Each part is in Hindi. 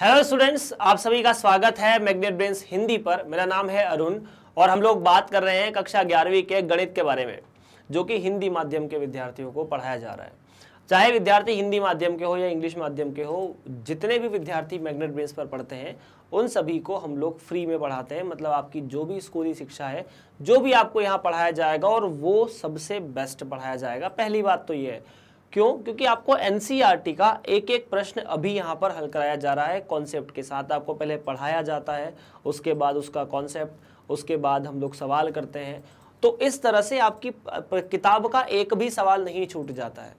हेलो स्टूडेंट्स आप सभी का स्वागत है मैग्नेट ब्रेन्स हिंदी पर मेरा नाम है अरुण और हम लोग बात कर रहे हैं कक्षा ग्यारहवीं के गणित के बारे में जो कि हिंदी माध्यम के विद्यार्थियों को पढ़ाया जा रहा है चाहे विद्यार्थी हिंदी माध्यम के हो या इंग्लिश माध्यम के हो जितने भी विद्यार्थी मैग्नेट ब्रेन्स पर पढ़ते हैं उन सभी को हम लोग फ्री में पढ़ाते हैं मतलब आपकी जो भी स्कूली शिक्षा है जो भी आपको यहाँ पढ़ाया जाएगा और वो सबसे बेस्ट पढ़ाया जाएगा पहली बात तो ये है क्यों क्योंकि आपको एनसीईआरटी e का एक एक प्रश्न अभी यहाँ पर हल कराया जा रहा है कॉन्सेप्ट के साथ आपको पहले पढ़ाया जाता है उसके बाद उसका कॉन्सेप्ट उसके बाद हम लोग सवाल करते हैं तो इस तरह से आपकी किताब का एक भी सवाल नहीं छूट जाता है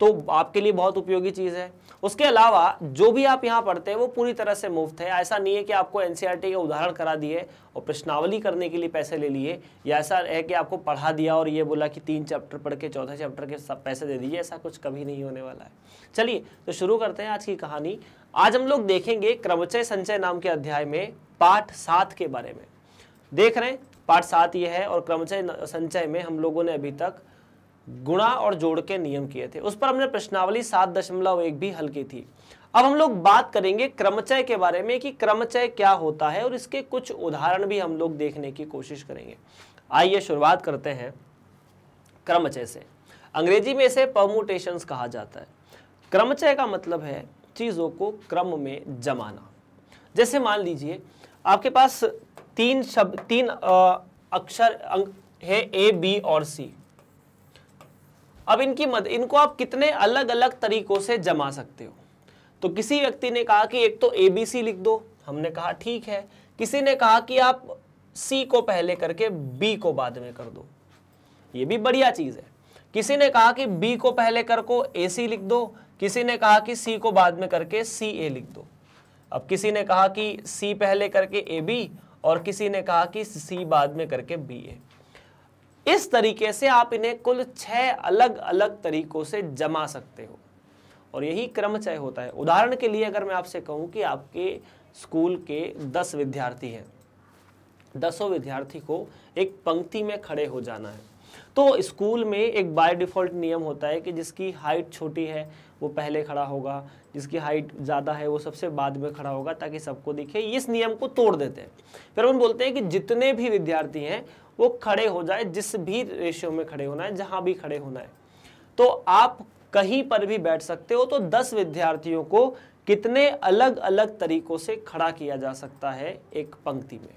तो आपके लिए बहुत उपयोगी चीज़ है उसके अलावा जो भी आप यहाँ पढ़ते हैं वो पूरी तरह से मुफ्त है ऐसा नहीं है कि आपको एन e के उदाहरण करा दिए और प्रश्नावली करने के लिए पैसे ले लिए या ऐसा है कि आपको पढ़ा दिया और ये बोला कि तीन चैप्टर पढ़ के चौथे चैप्टर के सब पैसे दे दीजिए ऐसा कुछ कभी नहीं होने वाला है चलिए तो शुरू करते हैं आज की कहानी आज हम लोग देखेंगे क्रमचय संचय नाम के अध्याय में पाठ सात के बारे में देख रहे हैं पाठ सात ये है और क्रमचय संचय में हम लोगों ने अभी तक गुणा और जोड़ के नियम किए थे उस पर हमने प्रश्नावली सात दशमलव एक भी हल की थी अब हम लोग बात करेंगे क्रमचय के बारे में कि क्रमचय क्या होता है और इसके कुछ उदाहरण भी हम लोग देखने की कोशिश करेंगे आइए शुरुआत करते हैं क्रमचय से अंग्रेजी में इसे परमोटेशन कहा जाता है क्रमचय का मतलब है चीज़ों को क्रम में जमाना जैसे मान लीजिए आपके पास तीन शब्द तीन आ, अक्षर अंक है ए बी और सी अब इनकी मद इनको आप कितने अलग अलग तरीकों से जमा सकते हो तो किसी व्यक्ति ने कहा कि एक तो ए बी सी लिख दो हमने कहा ठीक है किसी ने कहा कि आप सी को पहले करके बी को बाद में कर दो ये भी बढ़िया चीज़ है किसी ने कहा कि बी को पहले कर को ए सी लिख दो किसी ने कहा कि सी को बाद में करके सी ए लिख दो अब किसी ने कहा कि सी पहले करके ए बी और किसी ने कहा कि सी बाद में करके बी ए इस तरीके से आप इन्हें कुल छह अलग अलग तरीकों से जमा सकते हो और यही क्रमचय होता है उदाहरण के लिए अगर मैं आपसे कहूं कि आपके स्कूल के दस विद्यार्थी हैं दसों विद्यार्थी को एक पंक्ति में खड़े हो जाना है तो स्कूल में एक बाय डिफ़ॉल्ट नियम होता है कि जिसकी हाइट छोटी है वो पहले खड़ा होगा जिसकी हाइट ज़्यादा है वो सबसे बाद में खड़ा होगा ताकि सबको दिखे इस नियम को तोड़ देते हैं फिर हम बोलते हैं कि जितने भी विद्यार्थी हैं वो खड़े हो जाए जिस भी रेशियो में खड़े होना है जहां भी खड़े होना है तो आप कहीं पर भी बैठ सकते हो तो दस विद्यार्थियों को कितने अलग अलग तरीकों से खड़ा किया जा सकता है एक पंक्ति में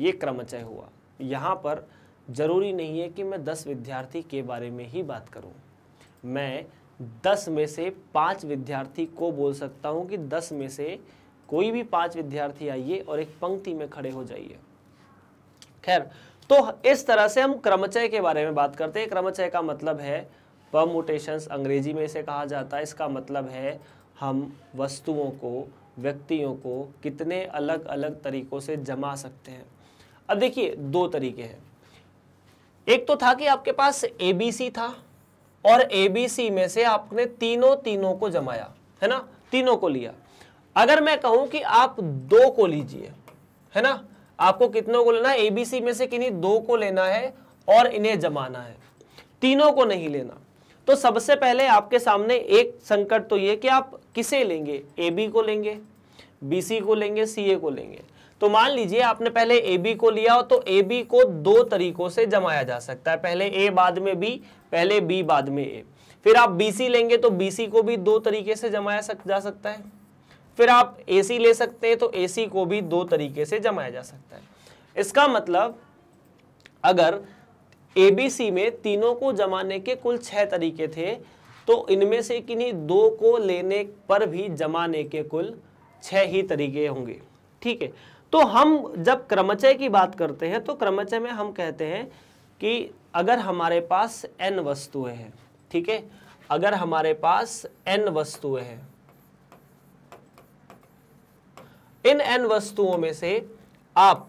ये क्रमचय हुआ यहाँ पर ज़रूरी नहीं है कि मैं दस विद्यार्थी के बारे में ही बात करूँ मैं दस में से पाँच विद्यार्थी को बोल सकता हूँ कि दस में से कोई भी पाँच विद्यार्थी आइए और एक पंक्ति में खड़े हो जाइए खैर तो इस तरह से हम क्रमचय के बारे में बात करते हैं क्रमचय का मतलब है परमुटेशंस अंग्रेजी में इसे कहा जाता है इसका मतलब है हम वस्तुओं को व्यक्तियों को कितने अलग अलग तरीक़ों से जमा सकते हैं अब देखिए दो तरीके हैं एक तो था कि आपके पास ए बी सी था और ए बी सी में से आपने तीनों तीनों को जमाया है ना तीनों को लिया अगर मैं कहूं कि आप दो को लीजिए है ना आपको कितनों को लेना है एबीसी में से किन्हीं दो को लेना है और इन्हें जमाना है तीनों को नहीं लेना तो सबसे पहले आपके सामने एक संकट तो ये कि आप किसे लेंगे ए बी को लेंगे बी सी को लेंगे सी ए को लेंगे तो मान लीजिए आपने पहले ए बी को लिया हो तो ए बी को दो तरीकों से जमाया जा सकता है पहले ए बाद में बी पहले बी बाद में ए फिर आप बी सी लेंगे तो बी सी को भी दो तरीके से जमाया सक, जा सकता है फिर आप एसी ले सकते हैं तो एसी को भी दो तरीके से जमाया जा सकता है इसका मतलब अगर एबीसी में तीनों को जमाने के कुल छः तरीके थे तो इनमें से किन्हीं दो को लेने पर भी जमाने के कुल छह ही तरीके होंगे ठीक है तो हम जब क्रमचय की बात करते हैं तो क्रमचय में हम कहते हैं कि अगर हमारे पास एन वस्तुएं हैं ठीक है अगर हमारे पास एन वस्तुएं हैं इन एन वस्तुओं में से आप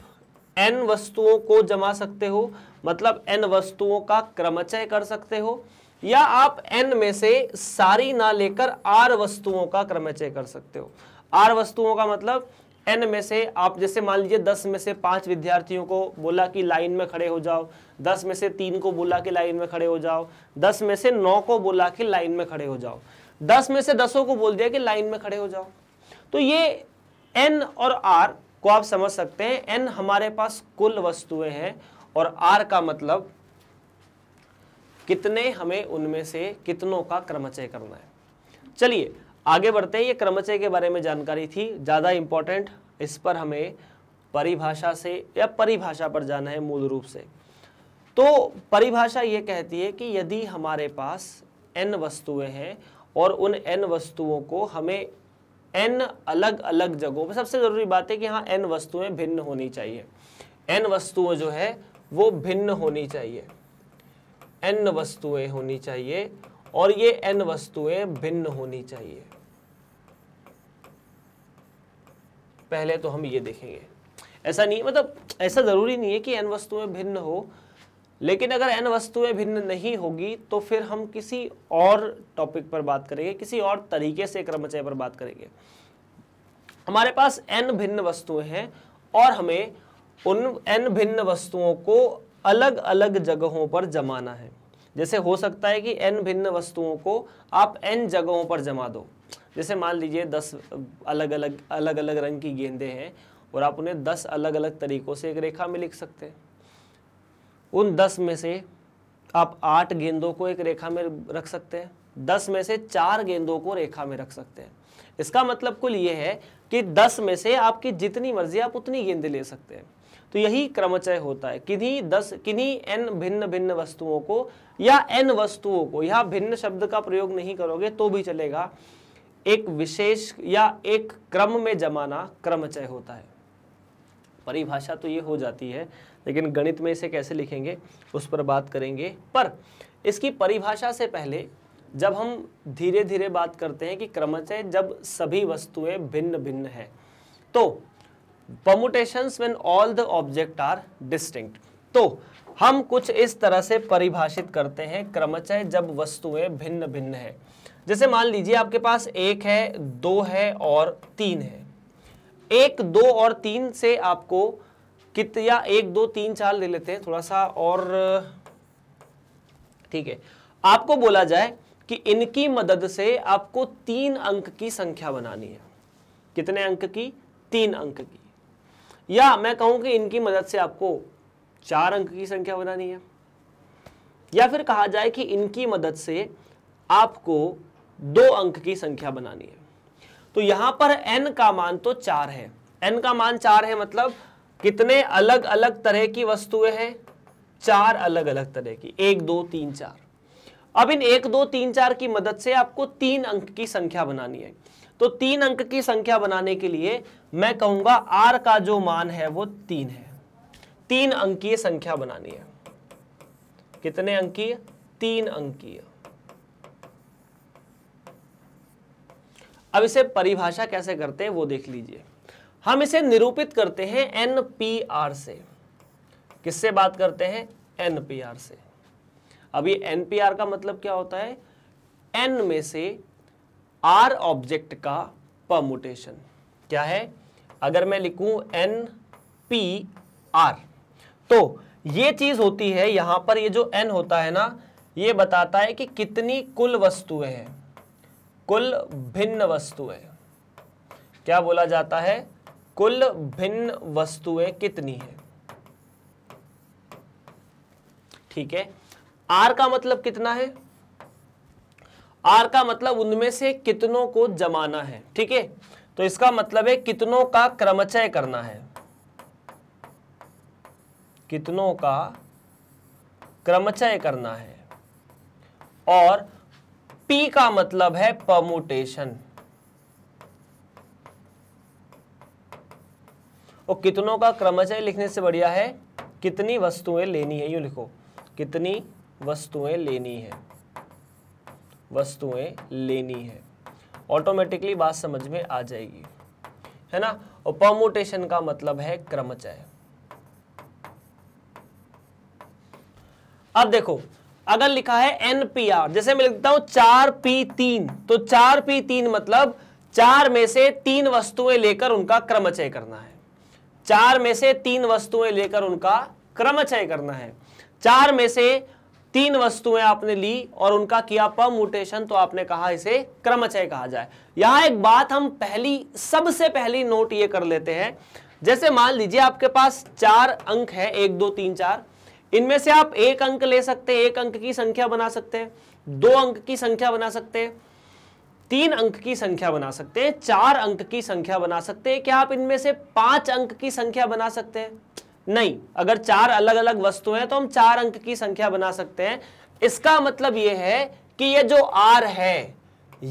एन वस्तुओं को जमा सकते हो मतलब एन वस्तुओं का क्रमचय कर सकते हो या आप एन में से सारी ना लेकर आर वस्तुओं का क्रमचय कर सकते हो आर वस्तुओं का मतलब एन में से आप जैसे मान लीजिए दस में से पांच विद्यार्थियों को बोला कि लाइन में खड़े हो जाओ दस में से तीन को बोला कि लाइन में खड़े हो जाओ दस में से नौ को बोला कि लाइन में खड़े हो जाओ दस में से दसों को बोल दिया कि लाइन में खड़े हो जाओ तो ये एन और आर को आप समझ सकते हैं एन हमारे पास कुल वस्तुएं हैं और आर का मतलब कितने हमें उनमें से कितनों का क्रमचय करना है चलिए आगे बढ़ते हैं ये क्रमचय के बारे में जानकारी थी ज़्यादा इम्पोर्टेंट इस पर हमें परिभाषा से या परिभाषा पर जाना है मूल रूप से तो परिभाषा ये कहती है कि यदि हमारे पास एन वस्तुएं हैं और उन एन वस्तुओं को हमें एन अलग अलग जगहों पर सबसे ज़रूरी बात है कि हाँ एन वस्तुएं भिन्न होनी चाहिए एन वस्तुएं जो है वो भिन्न होनी चाहिए एन वस्तुएं होनी चाहिए और ये एन वस्तुएं भिन्न होनी चाहिए पहले तो हम ये देखेंगे ऐसा नहीं मतलब ऐसा ज़रूरी नहीं है कि एन वस्तुएं भिन्न हो लेकिन अगर एन वस्तुएं भिन्न नहीं होगी तो फिर हम किसी और टॉपिक पर बात करेंगे किसी और तरीके से क्रमचय पर बात करेंगे हमारे पास एन भिन्न वस्तुएं हैं और हमें उन एन भिन्न वस्तुओं को अलग अलग जगहों पर जमाना है जैसे हो सकता है कि एन भिन्न वस्तुओं को आप एन जगहों पर जमा दो जैसे मान लीजिए दस अलग अलग अलग अलग रंग की गेंदे हैं और आप उन्हें दस अलग अलग तरीक़ों से एक रेखा में लिख सकते हैं उन दस में से आप आठ गेंदों को एक रेखा में रख सकते हैं दस में से चार गेंदों को रेखा में रख सकते हैं इसका मतलब कुल ये है कि दस में से आपकी जितनी मर्जी आप उतनी गेंदें ले सकते हैं तो यही क्रमचय होता है किन्हीं दस किन्हीं एन भिन्न भिन्न वस्तुओं को या एन वस्तुओं को या भिन्न शब्द का प्रयोग नहीं करोगे तो भी चलेगा एक विशेष या एक क्रम में जमाना क्रमचय होता है परिभाषा तो ये हो जाती है लेकिन गणित में इसे कैसे लिखेंगे उस पर बात करेंगे पर इसकी परिभाषा से पहले जब हम धीरे धीरे बात करते हैं कि क्रमचय जब सभी वस्तुएं भिन्न भिन्न है तो permutation when all the object are distinct तो हम कुछ इस तरह से परिभाषित करते हैं क्रमचय जब वस्तुएं भिन्न भिन्न है जैसे मान लीजिए आपके पास एक है दो है और तीन है एक दो और तीन से आपको कित या एक दो तीन चार ले लेते हैं थोड़ा सा और ठीक है आपको बोला जाए कि इनकी मदद से आपको तीन अंक की संख्या बनानी है कितने अंक की तीन अंक की या मैं कहूं कि इनकी मदद से आपको चार अंक की संख्या बनानी है या फिर कहा जाए कि इनकी मदद से आपको दो अंक की संख्या बनानी है तो यहां पर एन का मान तो चार है एन का मान चार है मतलब कितने अलग अलग तरह की वस्तुएं हैं चार अलग अलग तरह की एक दो तीन चार अब इन एक दो तीन चार की मदद से आपको तीन अंक की संख्या बनानी है तो तीन अंक की संख्या बनाने के लिए मैं कहूंगा आर का जो मान है वो तीन है तीन अंकीय संख्या बनानी है कितने अंकीय तीन अंकीय अब इसे परिभाषा कैसे करते हैं वो देख लीजिए हम इसे निरूपित करते हैं एन पी आर से किससे बात करते हैं एन पी आर से अब ये एनपीआर का मतलब क्या होता है एन में से आर ऑब्जेक्ट का परमुटेशन क्या है अगर मैं लिखूं एन पी आर तो ये चीज होती है यहां पर ये जो एन होता है ना ये बताता है कि कितनी कुल वस्तुएं हैं कुल भिन्न वस्तुएं क्या बोला जाता है कुल भिन्न वस्तुएं कितनी है ठीक है आर का मतलब कितना है आर का मतलब उनमें से कितनों को जमाना है ठीक है तो इसका मतलब है कितनों का क्रमचय करना है कितनों का क्रमचय करना है और पी का मतलब है परमोटेशन और कितनों का क्रमचय लिखने से बढ़िया है कितनी वस्तुएं लेनी है यू लिखो कितनी वस्तुएं लेनी है वस्तुएं लेनी है ऑटोमेटिकली बात समझ में आ जाएगी है ना और परमोटेशन का मतलब है क्रमचय अब देखो अगर लिखा है एनपीआर जैसे मैं लिखता हूं चार पी तीन तो चार पी तीन मतलब चार में से तीन वस्तुएं लेकर उनका क्रमचय करना है चार में से तीन वस्तुएं लेकर उनका क्रमचय करना है चार में से तीन वस्तुएं आपने ली और उनका किया म्यूटेशन तो आपने कहा इसे क्रमचय कहा जाए यहां एक बात हम पहली सबसे पहली नोट ये कर लेते हैं जैसे मान लीजिए आपके पास चार अंक है एक दो तीन चार इनमें से आप एक अंक ले सकते हैं एक अंक की संख्या बना सकते हैं दो अंक की संख्या बना सकते हैं तीन अंक की संख्या बना सकते हैं चार अंक की संख्या बना सकते हैं क्या आप इनमें से पांच अंक की संख्या बना सकते हैं नहीं अगर चार अलग अलग वस्तु हैं तो हम चार अंक की संख्या बना सकते हैं इसका मतलब यह है कि ये जो आर है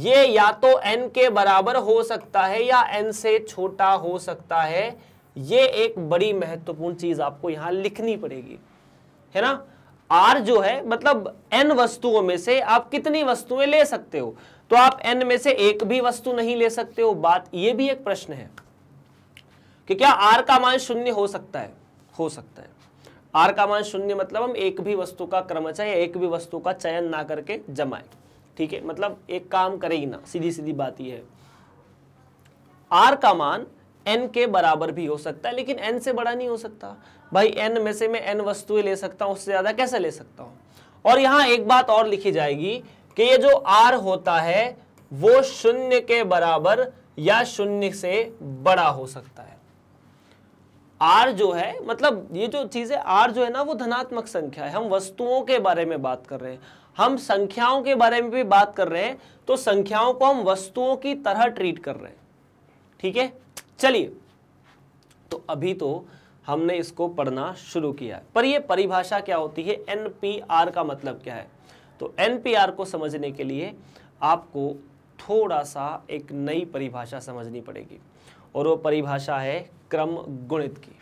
ये या तो एन के बराबर हो सकता है या एन से छोटा हो सकता है ये एक बड़ी महत्वपूर्ण चीज आपको यहां लिखनी पड़ेगी है ना आर जो है मतलब एन वस्तुओं में से आप कितनी वस्तुएं ले सकते हो तो आप एन में से एक भी वस्तु नहीं ले सकते हो बात यह भी एक प्रश्न है कि क्या आर का मान शून्य हो सकता है हो सकता है आर का मान शून्य मतलब हम एक भी वस्तु का क्रमचय एक भी वस्तु का चयन ना करके जमाए ठीक है मतलब एक काम करेगी ना सीधी सीधी बात यह है आर का मान एन के बराबर भी हो सकता है लेकिन एन से बड़ा नहीं हो सकता भाई एन में से मैं एन वस्तुएं ले सकता हूं उससे ज़्यादा कैसे ले सकता हूं और यहां एक बात और लिखी जाएगी कि ये जो आर होता है वो शून्य के बराबर या शून्य से बड़ा हो सकता है आर जो है मतलब ये जो है आर जो है ना वो धनात्मक संख्या है हम वस्तुओं के बारे में बात कर रहे हैं हम संख्याओं के बारे में भी बात कर रहे हैं तो संख्याओं को हम वस्तुओं की तरह ट्रीट कर रहे हैं ठीक है चलिए तो अभी तो हमने इसको पढ़ना शुरू किया पर यह परिभाषा क्या होती है एन का मतलब क्या है तो एन को समझने के लिए आपको थोड़ा सा एक नई परिभाषा समझनी पड़ेगी और वो परिभाषा है क्रम गुणित की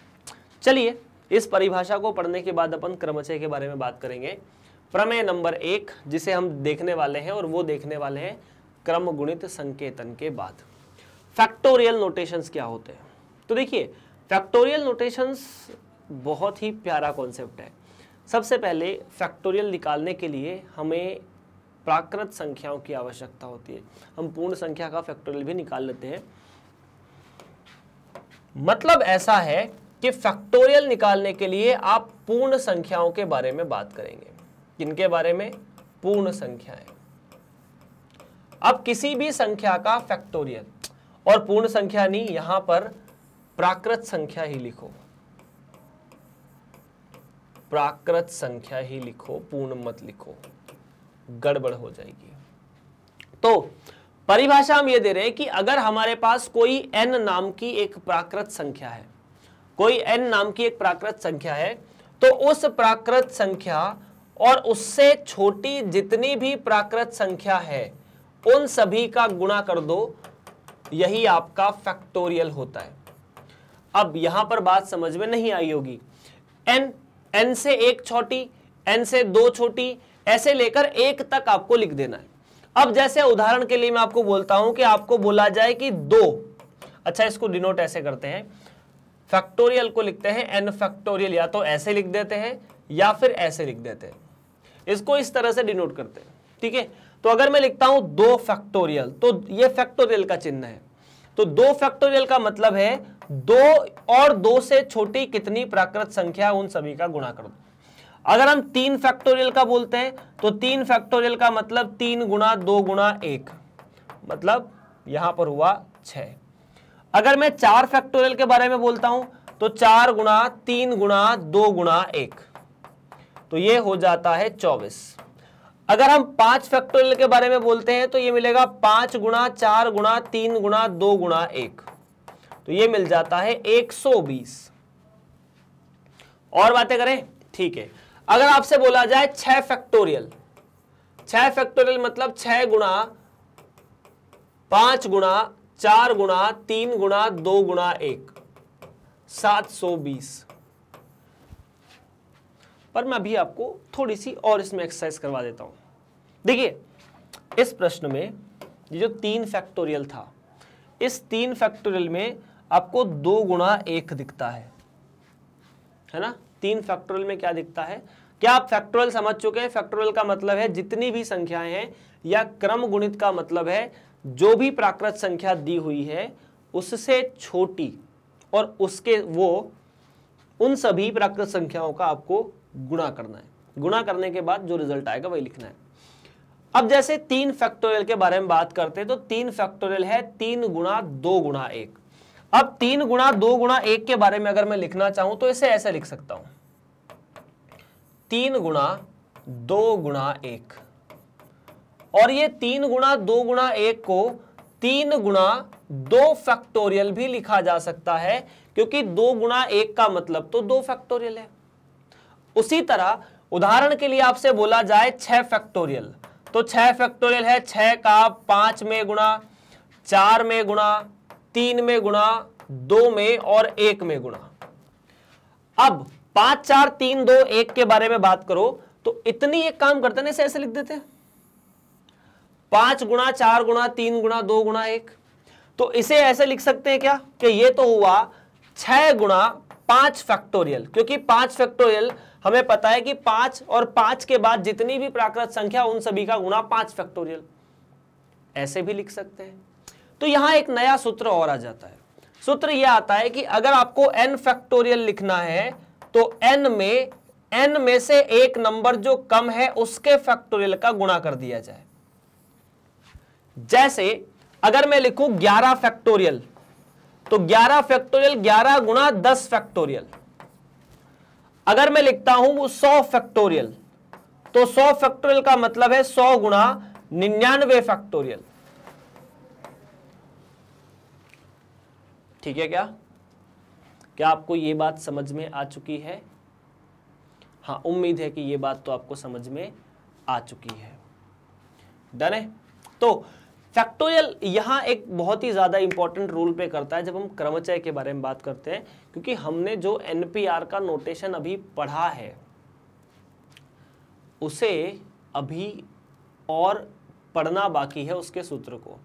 चलिए इस परिभाषा को पढ़ने के बाद अपन क्रमचय के बारे में बात करेंगे प्रमेय नंबर एक जिसे हम देखने वाले हैं और वो देखने वाले हैं क्रम गुणित संकेतन के बाद फैक्टोरियल नोटेशंस क्या होते हैं तो देखिए फैक्टोरियल नोटेशंस बहुत ही प्यारा कॉन्सेप्ट है सबसे पहले फैक्टोरियल निकालने के लिए हमें प्राकृत संख्याओं की आवश्यकता होती है हम पूर्ण संख्या का फैक्टोरियल भी निकाल लेते हैं मतलब ऐसा है कि फैक्टोरियल निकालने के लिए आप पूर्ण संख्याओं के बारे में बात करेंगे किनके बारे में पूर्ण संख्याएं अब किसी भी संख्या का फैक्टोरियल और पूर्ण संख्या नहीं यहां पर प्राकृत संख्या ही लिखो प्राकृत संख्या ही लिखो पूर्ण मत लिखो गड़बड़ हो जाएगी तो परिभाषा हम ये दे रहे हैं कि अगर हमारे पास कोई एन नाम की एक प्राकृत संख्या है कोई एन नाम की एक प्राकृत संख्या है तो उस प्राकृत संख्या और उससे छोटी जितनी भी प्राकृत संख्या है उन सभी का गुणा कर दो यही आपका फैक्टोरियल होता है अब यहां पर बात समझ में नहीं आई होगी एन एन से एक छोटी एन से दो छोटी ऐसे लेकर एक तक आपको लिख देना है अब जैसे उदाहरण के लिए मैं आपको बोलता हूं कि आपको बोला जाए कि दो अच्छा इसको डिनोट ऐसे करते हैं फैक्टोरियल को लिखते हैं एन फैक्टोरियल या तो ऐसे लिख देते हैं या फिर ऐसे लिख देते हैं इसको इस तरह से डिनोट करते हैं ठीक है तो अगर मैं लिखता हूं दो फैक्टोरियल तो ये फैक्टोरियल का चिन्ह है तो दो फैक्टोरियल का मतलब है दो और दो से छोटी कितनी प्राकृत संख्या उन सभी का गुणा कर दो अगर हम तीन फैक्टोरियल का बोलते हैं तो तीन फैक्टोरियल का मतलब तीन गुणा दो गुणा एक मतलब यहां पर हुआ छ अगर मैं चार फैक्टोरियल के बारे में बोलता हूं तो चार गुणा तीन गुणा दो गुणा एक तो ये हो जाता है चौबीस अगर हम पांच फैक्टोरियल के बारे में बोलते हैं तो ये मिलेगा पांच गुणा चार गुणा तीन गुणा दो गुणा एक तो ये मिल जाता है 120 और बातें करें ठीक है अगर आपसे बोला जाए छह फैक्टोरियल छह फैक्टोरियल मतलब छ गुणा पांच गुणा चार गुणा तीन गुणा दो गुणा एक सात सौ बीस पर मैं अभी आपको थोड़ी सी और इसमें एक्सरसाइज करवा देता हूं देखिए इस प्रश्न में ये जो तीन फैक्टोरियल था इस तीन फैक्टोरियल में आपको दो गुणा एक दिखता है है ना तीन फैक्टोरियल में क्या दिखता है क्या आप फैक्टोरियल समझ चुके हैं फैक्टोरियल का मतलब है जितनी भी संख्याएं हैं या क्रम गुणित का मतलब है जो भी प्राकृत संख्या दी हुई है उससे छोटी और उसके वो उन सभी प्राकृत संख्याओं का आपको गुणा करना है गुणा करने के बाद जो रिजल्ट आएगा वही लिखना है अब जैसे तीन फैक्टोरियल के बारे में बात करते हैं तो तीन फैक्टोरियल है तीन गुणा दो गुणा एक अब तीन गुणा दो गुणा एक के बारे में अगर मैं लिखना चाहूं तो इसे ऐसे लिख सकता हूं तीन गुणा दो गुणा एक और ये तीन गुणा दो गुणा एक को तीन गुणा दो फैक्टोरियल भी लिखा जा सकता है क्योंकि दो गुणा एक का मतलब तो दो फैक्टोरियल है उसी तरह उदाहरण के लिए आपसे बोला जाए छह फैक्टोरियल तो छह फैक्टोरियल है छह का पांच में गुणा चार में गुणा तीन में गुणा दो में और एक में गुणा अब पांच चार तीन दो एक के बारे में बात करो तो इतनी एक काम करते ना इसे ऐसे लिख देते पांच गुणा चार गुणा तीन गुणा दो गुणा एक तो इसे ऐसे लिख सकते हैं क्या कि ये तो हुआ छह गुणा पांच फैक्टोरियल क्योंकि पांच फैक्टोरियल हमें पता है कि पांच और पांच के बाद जितनी भी प्राकृत संख्या उन सभी का गुणा पांच फैक्टोरियल ऐसे भी लिख सकते हैं तो यहां एक नया सूत्र और आ जाता है सूत्र यह आता है कि अगर आपको एन फैक्टोरियल लिखना है तो एन में एन में से एक नंबर जो कम है उसके फैक्टोरियल का गुणा कर दिया जाए जैसे अगर मैं लिखूं 11 फैक्टोरियल तो 11 फैक्टोरियल 11 गुणा दस फैक्टोरियल अगर मैं लिखता हूं वो 100 फैक्टोरियल तो 100 फैक्टोरियल का मतलब है 100 गुणा निन्यानवे फैक्टोरियल ठीक है क्या क्या आपको ये बात समझ में आ चुकी है हाँ उम्मीद है कि ये बात तो आपको समझ में आ चुकी है डन है तो फैक्टोरियल यहाँ एक बहुत ही ज़्यादा इंपॉर्टेंट रोल प्ले करता है जब हम क्रमचय के बारे में बात करते हैं क्योंकि हमने जो एनपीआर का नोटेशन अभी पढ़ा है उसे अभी और पढ़ना बाकी है उसके सूत्र को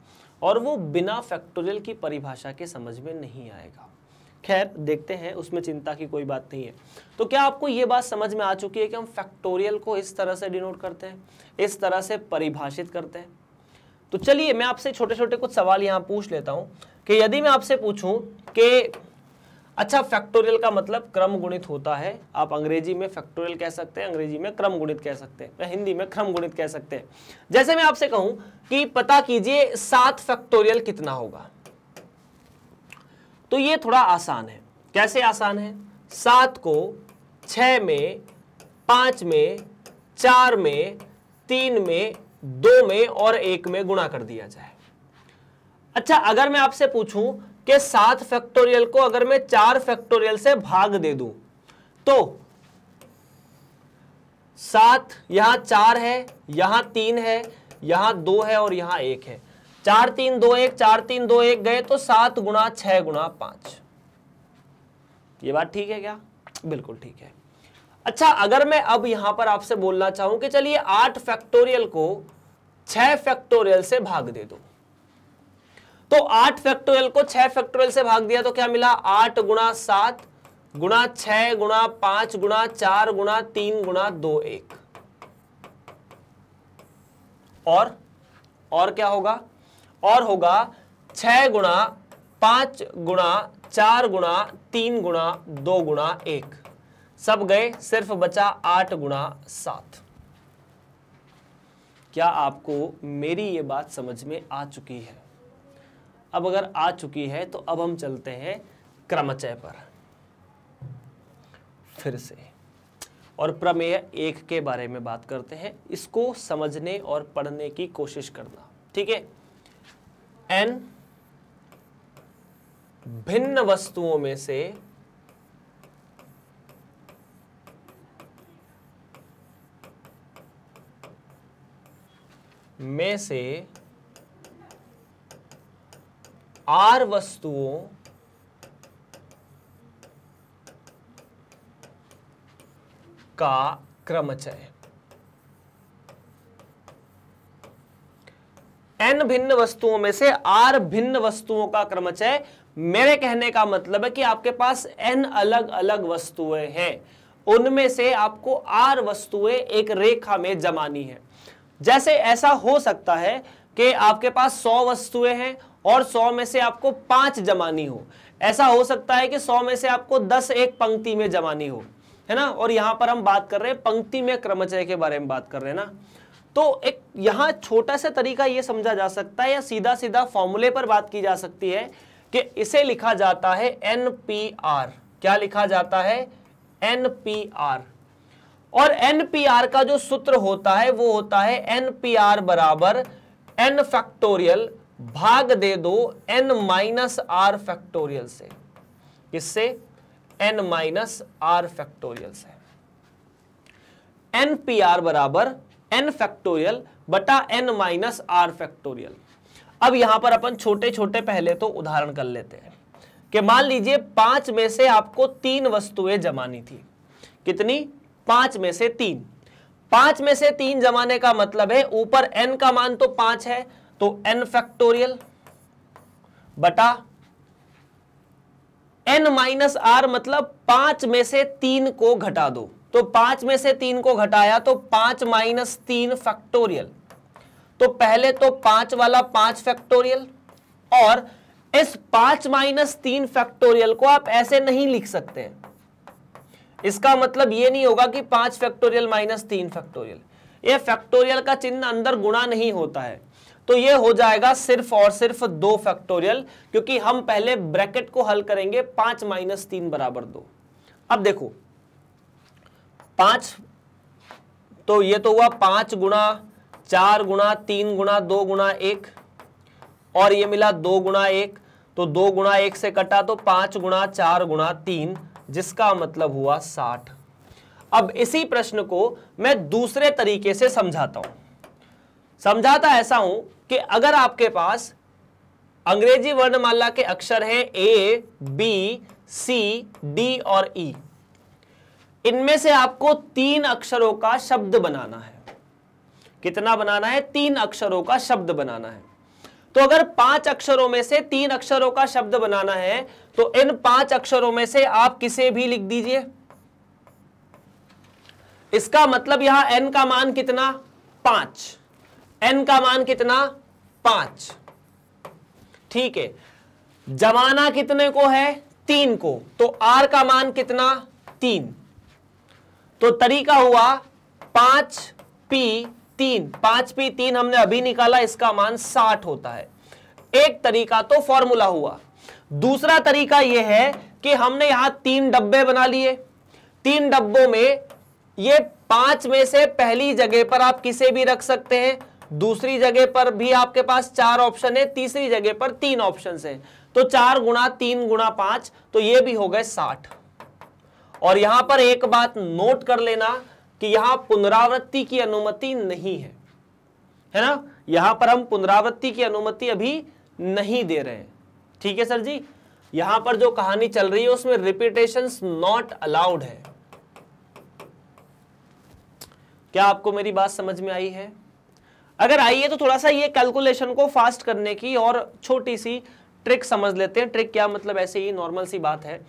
और वो बिना फैक्टोरियल की परिभाषा के समझ में नहीं आएगा खैर देखते हैं उसमें चिंता की कोई बात नहीं है तो क्या आपको ये बात समझ में आ चुकी है कि हम फैक्टोरियल को इस तरह से डिनोट करते हैं इस तरह से परिभाषित करते हैं तो चलिए मैं आपसे छोटे छोटे कुछ सवाल यहाँ पूछ लेता हूँ कि यदि मैं आपसे पूछूँ कि अच्छा फैक्टोरियल का मतलब क्रम गुणित होता है आप अंग्रेजी में फैक्टोरियल कह सकते हैं अंग्रेजी में क्रम गुणित कह सकते हैं हिंदी में क्रम गुणित कह सकते हैं जैसे मैं आपसे कहूं कि पता कीजिए सात फैक्टोरियल कितना होगा तो ये थोड़ा आसान है कैसे आसान है सात को छ में पांच में चार में तीन में दो में और एक में गुणा कर दिया जाए अच्छा अगर मैं आपसे पूछूं के सात फैक्टोरियल को अगर मैं चार फैक्टोरियल से भाग दे दूं तो सात यहां चार है यहां तीन है यहां दो है और यहां एक है चार तीन दो एक चार तीन दो एक गए तो सात गुणा छह गुणा पांच ये बात ठीक है क्या बिल्कुल ठीक है अच्छा अगर मैं अब यहां पर आपसे बोलना चाहूं कि चलिए आठ फैक्टोरियल को छह फैक्टोरियल से भाग दे दो तो आठ फैक्टोरियल को छह फैक्टोरियल से भाग दिया तो क्या मिला आठ गुणा सात गुणा छह गुणा पांच गुणा चार गुणा तीन गुणा दो एक और और क्या होगा और होगा छह गुणा पांच गुणा चार गुणा तीन गुणा दो गुणा एक सब गए सिर्फ बचा आठ गुणा सात क्या आपको मेरी ये बात समझ में आ चुकी है अब अगर आ चुकी है तो अब हम चलते हैं क्रमचय पर फिर से और प्रमेय एक के बारे में बात करते हैं इसको समझने और पढ़ने की कोशिश करना ठीक है एन भिन्न वस्तुओं में से में से आर वस्तुओं का क्रमचय एन भिन्न वस्तुओं में से आर भिन्न वस्तुओं का क्रमचय मेरे कहने का मतलब है कि आपके पास एन अलग अलग वस्तुएं हैं उनमें से आपको आर वस्तुएं एक रेखा में जमानी है जैसे ऐसा हो सकता है कि आपके पास सौ वस्तुएं हैं और सौ में से आपको पांच जमानी हो ऐसा हो सकता है कि सौ में से आपको दस एक पंक्ति में जमानी हो है ना और यहां पर हम बात कर रहे हैं पंक्ति में क्रमचय के बारे में बात कर रहे हैं ना तो एक यहां छोटा सा तरीका यह समझा जा सकता है या सीधा सीधा फॉर्मूले पर बात की जा सकती है कि इसे लिखा जाता है एन पी आर क्या लिखा जाता है एन पी आर और एन पी आर का जो सूत्र होता है वो होता है एन पी आर बराबर एन फैक्टोरियल भाग दे दो एन माइनस आर फैक्टोरियल से किससे एन माइनस आर फैक्टोरियल से एन पी आर बराबर एन फैक्टोरियल बटा एन माइनस आर फैक्टोरियल अब यहां पर अपन छोटे छोटे पहले तो उदाहरण कर लेते हैं कि मान लीजिए पांच में से आपको तीन वस्तुएं जमानी थी कितनी पांच में से तीन पांच में से तीन जमाने का मतलब है ऊपर एन का मान तो पांच है तो एन फैक्टोरियल बटा एन माइनस आर मतलब पांच में से तीन को घटा दो तो पांच में से तीन को घटाया तो पांच माइनस तीन फैक्टोरियल तो पहले तो पांच वाला पांच फैक्टोरियल और इस पांच माइनस तीन फैक्टोरियल को आप ऐसे नहीं लिख सकते इसका मतलब यह नहीं होगा कि पांच फैक्टोरियल माइनस तीन फैक्टोरियल यह फैक्टोरियल का चिन्ह अंदर गुणा नहीं होता है तो ये हो जाएगा सिर्फ और सिर्फ दो फैक्टोरियल क्योंकि हम पहले ब्रैकेट को हल करेंगे पांच माइनस तीन बराबर दो अब देखो पांच तो ये तो हुआ पांच गुणा चार गुणा तीन गुणा दो गुणा एक और ये मिला दो गुणा एक तो दो गुणा एक से कटा तो पांच गुणा चार गुणा तीन जिसका मतलब हुआ साठ अब इसी प्रश्न को मैं दूसरे तरीके से समझाता हूं समझाता ऐसा हूं कि अगर आपके पास अंग्रेजी वर्णमाला के अक्षर हैं ए बी सी डी और ई e, इनमें से आपको तीन अक्षरों का शब्द बनाना है कितना बनाना है तीन अक्षरों का शब्द बनाना है तो अगर पांच अक्षरों में से तीन अक्षरों का शब्द बनाना है तो इन पांच अक्षरों में से आप किसे भी लिख दीजिए इसका मतलब यहां एन का मान कितना पांच एन का मान कितना पांच ठीक है जमाना कितने को है तीन को तो आर का मान कितना तीन तो तरीका हुआ पांच पी तीन पांच पी तीन हमने अभी निकाला इसका मान साठ होता है एक तरीका तो फॉर्मूला हुआ दूसरा तरीका यह है कि हमने यहां तीन डब्बे बना लिए तीन डब्बों में ये पांच में से पहली जगह पर आप किसे भी रख सकते हैं दूसरी जगह पर भी आपके पास चार ऑप्शन है तीसरी जगह पर तीन ऑप्शन है तो चार गुणा तीन गुणा पांच तो ये भी हो गए साठ और यहां पर एक बात नोट कर लेना कि यहां पुनरावृत्ति की अनुमति नहीं है है ना यहां पर हम पुनरावृत्ति की अनुमति अभी नहीं दे रहे ठीक है सर जी यहां पर जो कहानी चल रही है उसमें रिपीटेशन नॉट अलाउड है क्या आपको मेरी बात समझ में आई है अगर आइए तो थोड़ा सा ये कैलकुलेशन को फास्ट करने की और छोटी सी ट्रिक समझ लेते हैं ट्रिक क्या मतलब ऐसे ही नॉर्मल सी बात है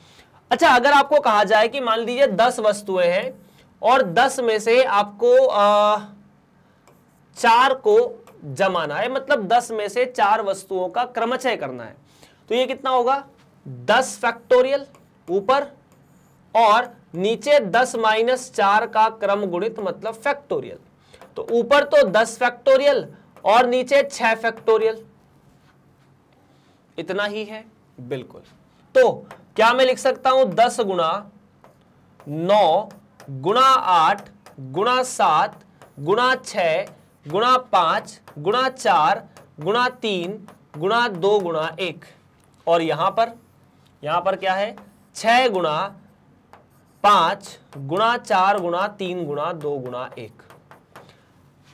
अच्छा अगर आपको कहा जाए कि मान लीजिए दस वस्तुएं हैं और दस में से आपको आ, चार को जमाना है मतलब दस में से चार वस्तुओं का क्रमचय करना है तो ये कितना होगा दस फैक्टोरियल ऊपर और नीचे दस माइनस चार का क्रम गुणित मतलब फैक्टोरियल तो ऊपर तो दस फैक्टोरियल और नीचे छह फैक्टोरियल इतना ही है बिल्कुल तो क्या मैं लिख सकता हूं दस गुणा नौ गुणा आठ गुणा सात गुणा छ गुणा पांच गुणा चार गुणा तीन गुणा दो गुणा एक और यहां पर यहां पर क्या है छ गुणा पांच गुणा चार गुणा तीन गुणा दो गुणा एक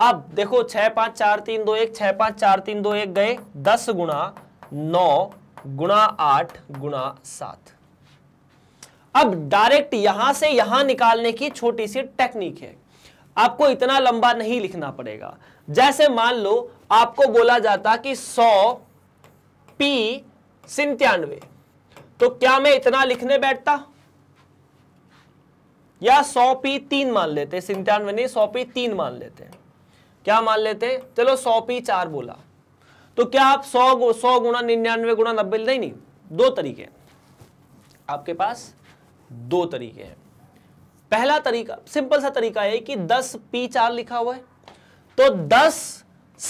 अब देखो छह पांच चार तीन दो एक छह पांच चार तीन दो एक गए दस गुणा नौ गुणा आठ गुणा सात अब डायरेक्ट यहां से यहां निकालने की छोटी सी टेक्निक है आपको इतना लंबा नहीं लिखना पड़ेगा जैसे मान लो आपको बोला जाता कि सौ पी सितानवे तो क्या मैं इतना लिखने बैठता या सौ पी तीन मान लेते सितानवे नहीं सौ पी तीन मान लेते हैं क्या मान लेते हैं चलो सौ पी चार बोला तो क्या आप सौ सौ गुणा निन्यानवे गुणा नब्बे नहीं नहीं दो तरीके आपके पास दो तरीके हैं पहला तरीका सिंपल सा तरीका है कि दस पी चार लिखा हुआ है तो दस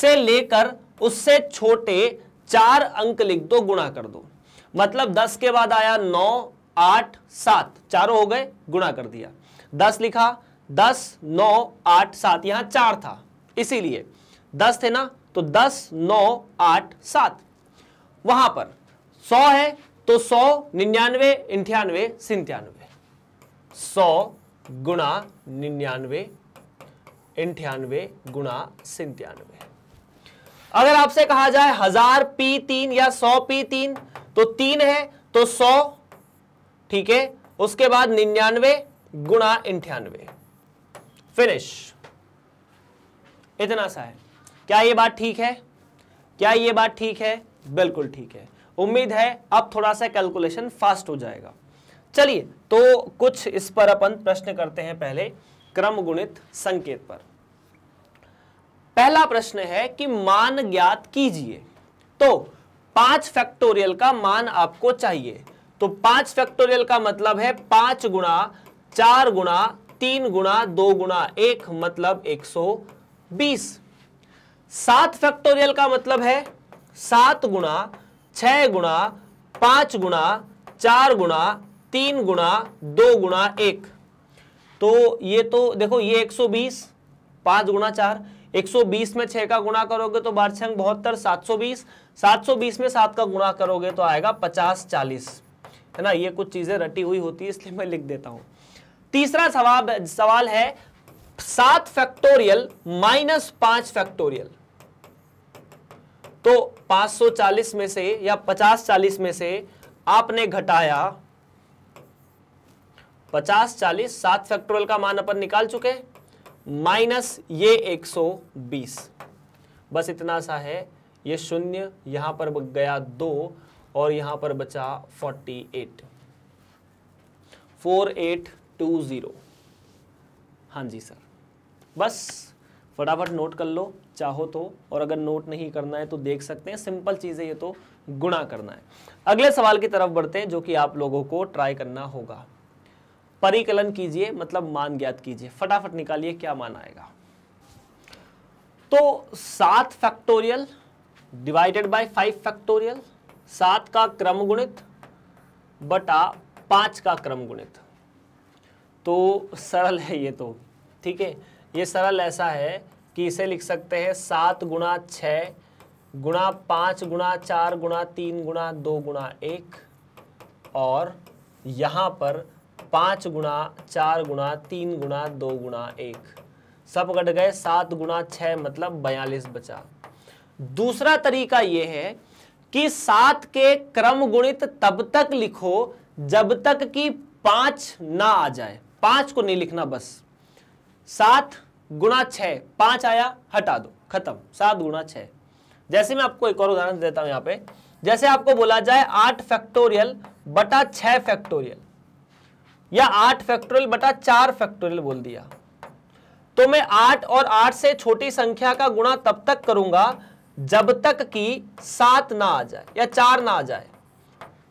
से लेकर उससे छोटे चार अंक लिख दो गुणा कर दो मतलब दस के बाद आया नौ आठ सात चारों हो गए गुणा कर दिया दस लिखा दस नौ आठ सात यहां चार था इसीलिए दस थे ना तो दस नौ आठ सात वहां पर सौ है तो सौ निन्यानवे इंठानवे सिंतानवे सौ गुणा निन्यानवे इंठानवे गुणा सिंतानवे अगर आपसे कहा जाए हजार पी तीन या सौ पी तीन तो तीन है तो सौ ठीक है उसके बाद निन्यानवे गुणा इंठानवे फिनिश इतना सा है क्या ये बात ठीक है क्या ये बात ठीक है बिल्कुल ठीक है उम्मीद है अब थोड़ा सा कैलकुलेशन फास्ट हो जाएगा चलिए तो कुछ इस पर अपन प्रश्न करते हैं पहले क्रम गुणित संकेत पर पहला प्रश्न है कि मान ज्ञात कीजिए तो पांच फैक्टोरियल का मान आपको चाहिए तो पांच फैक्टोरियल का मतलब है पांच गुणा चार गुणा तीन गुणा दो गुणा एक मतलब एक सौ बीस सात फैक्टोरियल का मतलब है सात गुणा छह गुणा पांच गुणा चार गुणा तीन गुणा दो गुणा एक तो ये तो देखो ये एक सौ बीस पांच गुणा चार बीस में छह का गुणा करोगे तो बारह छंग बहत्तर सात सौ बीस में सात का गुणा करोगे तो आएगा 50 चालीस है ना ये कुछ चीज़ें रटी हुई होती है इसलिए मैं लिख देता हूं तीसरा सवाल सवाल है सात फैक्टोरियल माइनस पांच फैक्टोरियल तो 540 में से या 50-40 में से आपने घटाया 50-40 सात फैक्टोरियल का मान अपन निकाल चुके माइनस ये 120 बस इतना सा है ये शून्य यहां पर गया दो और यहां पर बचा 48 4820 हाँ जी सर बस फटाफट नोट कर लो चाहो तो और अगर नोट नहीं करना है तो देख सकते हैं सिंपल चीज़ है ये तो गुणा करना है अगले सवाल की तरफ बढ़ते हैं जो कि आप लोगों को ट्राई करना होगा परिकलन कीजिए मतलब मान ज्ञात कीजिए फटाफट निकालिए क्या मान आएगा तो सात factorial divided by five factorial सात का क्रम गुणित बटा पांच का क्रम गुणित तो सरल है ये तो ठीक है ये सरल ऐसा है कि इसे लिख सकते हैं सात गुणा छः गुणा पाँच गुणा चार गुणा तीन गुणा दो गुणा एक और यहाँ पर पाँच गुणा चार गुणा तीन गुणा दो गुणा एक सब कट गए सात गुणा छः मतलब बयालीस बचा दूसरा तरीका ये है कि सात के क्रम गुणित तब तक लिखो जब तक कि पाँच ना आ जाए पाँच को नहीं लिखना बस सात गुणा छ पांच आया हटा दो खत्म सात गुणा छ जैसे मैं आपको एक और उदाहरण देता हूं यहां पे जैसे आपको बोला जाए आठ फैक्टोरियल बटा छह फैक्टोरियल या आठ फैक्टोरियल बटा चार फैक्टोरियल बोल दिया तो मैं आठ और आठ से छोटी संख्या का गुणा तब तक करूंगा जब तक कि सात ना आ जाए या चार ना आ जाए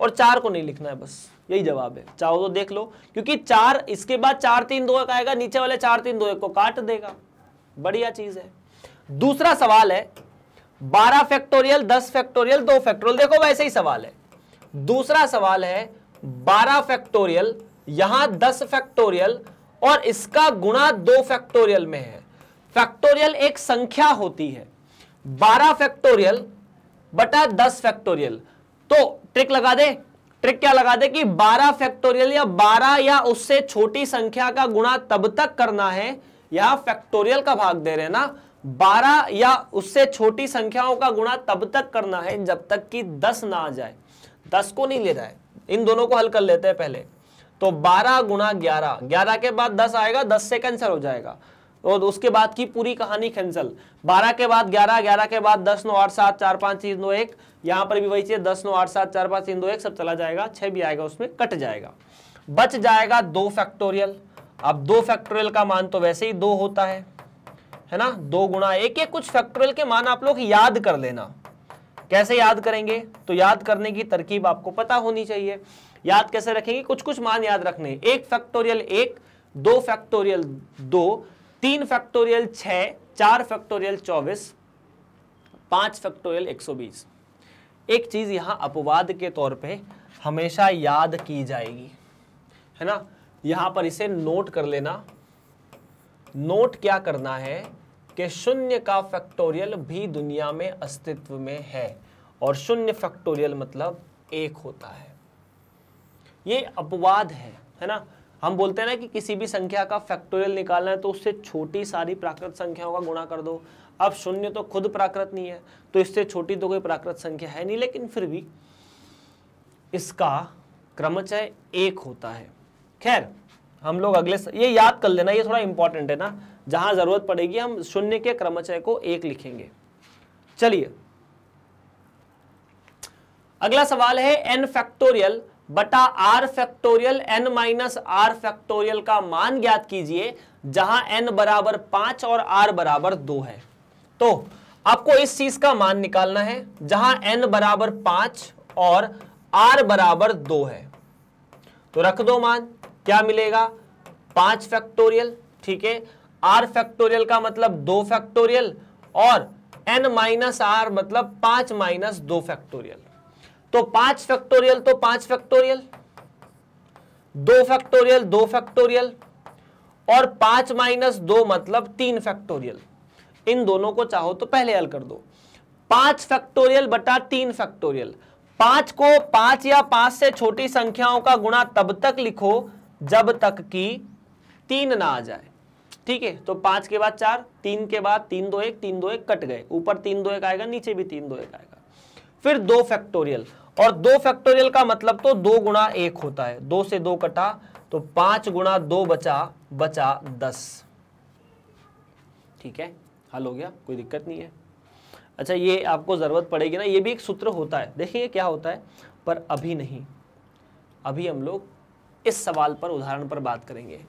और चार को नहीं लिखना है बस यही जवाब है चाहो तो देख लो क्योंकि चार इसके बाद चार तीन दो एक आएगा नीचे वाले चार तीन दो एक को काट देगा बढ़िया चीज है दूसरा सवाल है बारह फैक्टोरियल दस फैक्टोरियल दो फैक्टोरियल देखो वैसे ही सवाल है दूसरा सवाल है बारह फैक्टोरियल यहां दस फैक्टोरियल और इसका गुणा दो फैक्टोरियल में है फैक्टोरियल एक संख्या होती है बारह फैक्टोरियल बटा दस फैक्टोरियल तो ट्रिक लगा दे ट्रिक क्या दे कि 12 फैक्टोरियल या 12 या उससे छोटी संख्या का गुणा तब तक करना है या फैक्टोरियल का भाग दे रहे ना 12 या उससे छोटी संख्याओं का गुणा तब तक करना है जब तक कि 10 ना आ जाए 10 को नहीं ले रहा है इन दोनों को हल कर लेते हैं पहले तो 12 गुणा ग्यारह ग्यारह के बाद 10 आएगा 10 से कैंसर हो जाएगा और उसके बाद की पूरी कहानी कैंसल बारह के बाद ग्यारह ग्यारह के बाद दस नौ आठ सात चार पाँच तीन दो एक यहाँ पर भी वही चाहिए दस नौ आठ सात चार पाँच तीन दो एक सब चला जाएगा छः भी आएगा उसमें कट जाएगा बच जाएगा दो फैक्टोरियल अब दो फैक्टोरियल का मान तो वैसे ही दो होता है है ना दो गुणा एक एक कुछ फैक्टोरियल के मान आप लोग याद कर लेना कैसे याद करेंगे तो याद करने की तरकीब आपको पता होनी चाहिए याद कैसे रखेंगे कुछ कुछ मान याद रखने एक फैक्टोरियल एक दो फैक्टोरियल दो तीन फैक्टोरियल छ चार फैक्टोरियल चौबीस पांच फैक्टोरियल एक सौ बीस एक चीज़ यहां अपवाद के तौर पे हमेशा याद की जाएगी है ना यहां पर इसे नोट कर लेना नोट क्या करना है कि शून्य का फैक्टोरियल भी दुनिया में अस्तित्व में है और शून्य फैक्टोरियल मतलब एक होता है ये अपवाद है है ना हम बोलते हैं ना कि किसी भी संख्या का फैक्टोरियल निकालना है तो उससे छोटी सारी प्राकृत संख्याओं का गुणा कर दो अब शून्य तो खुद प्राकृत नहीं है तो इससे छोटी तो कोई प्राकृत संख्या है नहीं लेकिन फिर भी इसका क्रमचय एक होता है खैर हम लोग अगले स... ये याद कर लेना ये थोड़ा इंपॉर्टेंट है ना जहां जरूरत पड़ेगी हम शून्य के क्रमचय को एक लिखेंगे चलिए अगला सवाल है एन फैक्टोरियल बटा R factorial N minus R factorial का मान ज्ञात कीजिए जहां एन बराबर पांच और आर बराबर दो है तो आपको इस चीज का मान निकालना है जहां एन बराबर पांच और आर बराबर दो है तो रख दो मान क्या मिलेगा पांच फैक्टोरियल ठीक है आर फैक्टोरियल का मतलब दो फैक्टोरियल और एन माइनस आर मतलब पांच माइनस दो फैक्टोरियल तो पांच फैक्टोरियल तो पांच फैक्टोरियल दो फैक्टोरियल दो फैक्टोरियल और पांच माइनस दो मतलब तीन फैक्टोरियल इन दोनों को चाहो तो पहले हल कर दो पांच फैक्टोरियल बटा तीन फैक्टोरियल पांच को पांच या पांच से छोटी संख्याओं का गुणा तब तक लिखो जब तक कि तीन ना आ जाए ठीक है तो पांच के बाद चार तीन के बाद तीन दो एक तीन दो एक कट गए ऊपर तीन दो एक आएगा नीचे भी तीन दो एक आएगा फिर दो फैक्टोरियल और दो फैक्टोरियल का मतलब तो दो गुणा एक होता है दो से दो कटा तो पांच गुणा दो बचा बचा दस ठीक है हल हो गया कोई दिक्कत नहीं है अच्छा ये आपको ज़रूरत पड़ेगी ना ये भी एक सूत्र होता है देखिए क्या होता है पर अभी नहीं अभी हम लोग इस सवाल पर उदाहरण पर बात करेंगे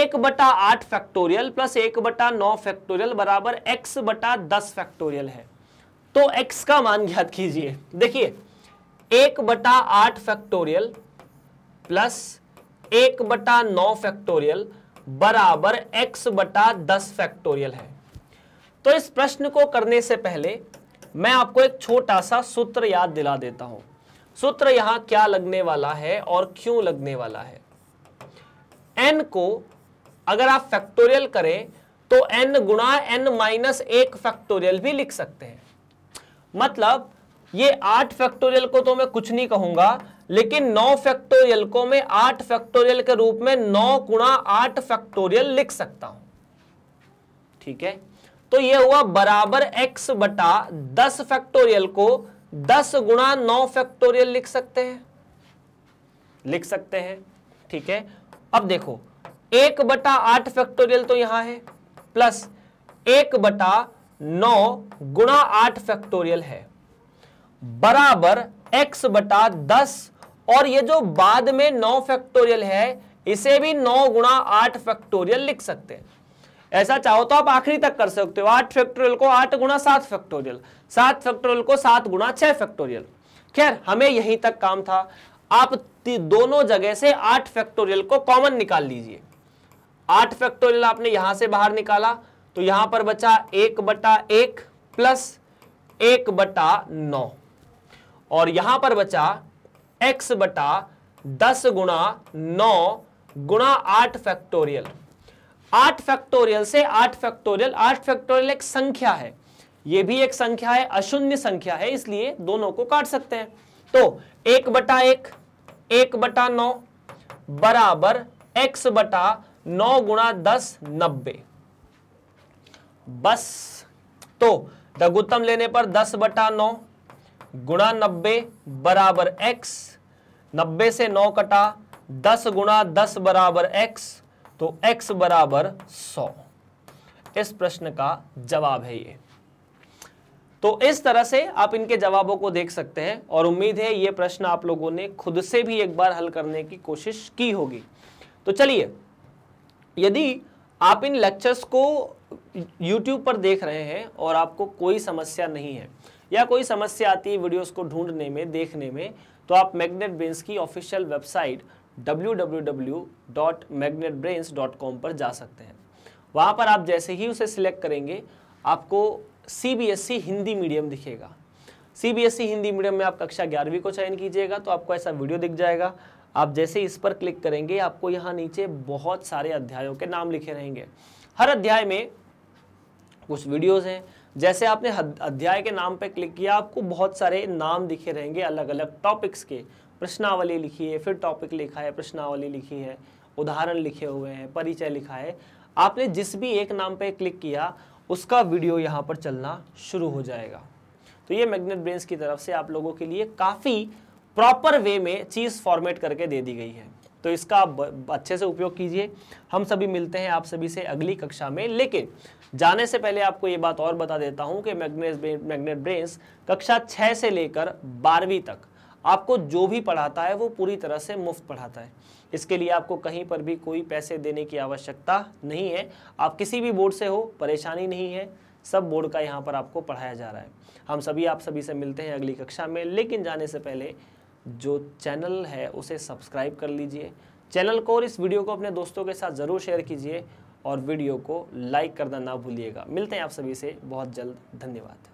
एक बटा आठ फैक्टोरियल प्लस एक बटा नौ फैक्टोरियल बराबर एक्स बटा दस फैक्टोरियल है तो एक्स का मान ज्ञात कीजिए देखिए एक बटा आठ फैक्टोरियल प्लस एक बटा नौ फैक्टोरियल बराबर एक्स बटा दस फैक्टोरियल है तो इस प्रश्न को करने से पहले मैं आपको एक छोटा सा सूत्र याद दिला देता हूं सूत्र यहां क्या लगने वाला है और क्यों लगने वाला है एन को अगर आप फैक्टोरियल करें तो एन गुणा एन माइनस एक फैक्टोरियल भी लिख सकते हैं मतलब ये आठ फैक्टोरियल को तो मैं कुछ नहीं कहूंगा लेकिन नौ फैक्टोरियल को मैं आठ फैक्टोरियल के रूप में नौ गुणा आठ फैक्टोरियल लिख सकता हूं ठीक है तो ये हुआ बराबर एक्स बटा दस फैक्टोरियल को दस गुणा नौ फैक्टोरियल लिख सकते हैं लिख सकते हैं ठीक है अब देखो एक बटा आठ फैक्टोरियल तो यहां है प्लस एक बटा नौ गुणा आठ फैक्टोरियल है बराबर x बटा दस और ये जो बाद में नौ फैक्टोरियल है इसे भी नौ गुणा आठ फैक्टोरियल लिख सकते हैं ऐसा चाहो तो आप आखिरी तक कर सकते हो आठ फैक्टोरियल को आठ गुणा सात फैक्टोरियल सात फैक्टोरियल को सात गुणा छह फैक्टोरियल खैर हमें यहीं तक काम था आप दोनों जगह से आठ फैक्टोरियल को कॉमन निकाल लीजिए आठ फैक्टोरियल आपने यहां से बाहर निकाला तो यहां पर बचा एक बटा एक प्लस एक बटा नौ और यहां पर बचा x बटा दस गुणा नौ गुणा आठ फैक्टोरियल आठ फैक्टोरियल से आठ फैक्टोरियल आठ फैक्टोरियल एक संख्या है ये भी एक संख्या है अशून्य संख्या है इसलिए दोनों को काट सकते हैं तो एक बटा एक एक बटा नौ बराबर एक्स बटा नौ गुणा दस नब्बे बस तो दगुत्तम लेने पर दस बटा नौ गुणा नब्बे बराबर एक्स नब्बे से नौ कटा दस गुणा दस बराबर एक्स तो एक्स बराबर सौ इस प्रश्न का जवाब है ये तो इस तरह से आप इनके जवाबों को देख सकते हैं और उम्मीद है ये प्रश्न आप लोगों ने खुद से भी एक बार हल करने की कोशिश की होगी तो चलिए यदि आप इन लेक्चर्स को YouTube पर देख रहे हैं और आपको कोई समस्या नहीं है या कोई समस्या आती है वीडियोस को ढूंढने में देखने में तो आप मैग्नेट ब्रेन्स की ऑफिशियल वेबसाइट www.magnetbrains.com पर जा सकते हैं वहाँ पर आप जैसे ही उसे सिलेक्ट करेंगे आपको सी e हिंदी मीडियम दिखेगा सी e हिंदी मीडियम में आप कक्षा ग्यारहवीं को चयन कीजिएगा तो आपको ऐसा वीडियो दिख जाएगा आप जैसे इस पर क्लिक करेंगे आपको यहाँ नीचे बहुत सारे अध्यायों के नाम लिखे रहेंगे हर अध्याय में कुछ वीडियोस हैं जैसे आपने अध्याय के नाम पर क्लिक किया आपको बहुत सारे नाम दिखे रहेंगे अलग अलग टॉपिक्स के प्रश्नावली लिखी है फिर टॉपिक लिखा है प्रश्नावली लिखी है उदाहरण लिखे हुए हैं परिचय लिखा है आपने जिस भी एक नाम पर क्लिक किया उसका वीडियो यहाँ पर चलना शुरू हो जाएगा तो ये मैग्नेट ब्रेन्स की तरफ से आप लोगों के लिए काफ़ी प्रॉपर वे में चीज़ फॉर्मेट करके दे दी गई है तो इसका आप अच्छे से उपयोग कीजिए हम सभी मिलते हैं आप सभी से अगली कक्षा में लेकिन जाने से पहले आपको ये बात और बता देता हूँ कि मैग्नेट मैग्नेट ब्रेन्स कक्षा छः से लेकर बारहवीं तक आपको जो भी पढ़ाता है वो पूरी तरह से मुफ्त पढ़ाता है इसके लिए आपको कहीं पर भी कोई पैसे देने की आवश्यकता नहीं है आप किसी भी बोर्ड से हो परेशानी नहीं है सब बोर्ड का यहाँ पर आपको पढ़ाया जा रहा है हम सभी आप सभी से मिलते हैं अगली कक्षा में लेकिन जाने से पहले जो चैनल है उसे सब्सक्राइब कर लीजिए चैनल को और इस वीडियो को अपने दोस्तों के साथ ज़रूर शेयर कीजिए और वीडियो को लाइक करना ना भूलिएगा मिलते हैं आप सभी से बहुत जल्द धन्यवाद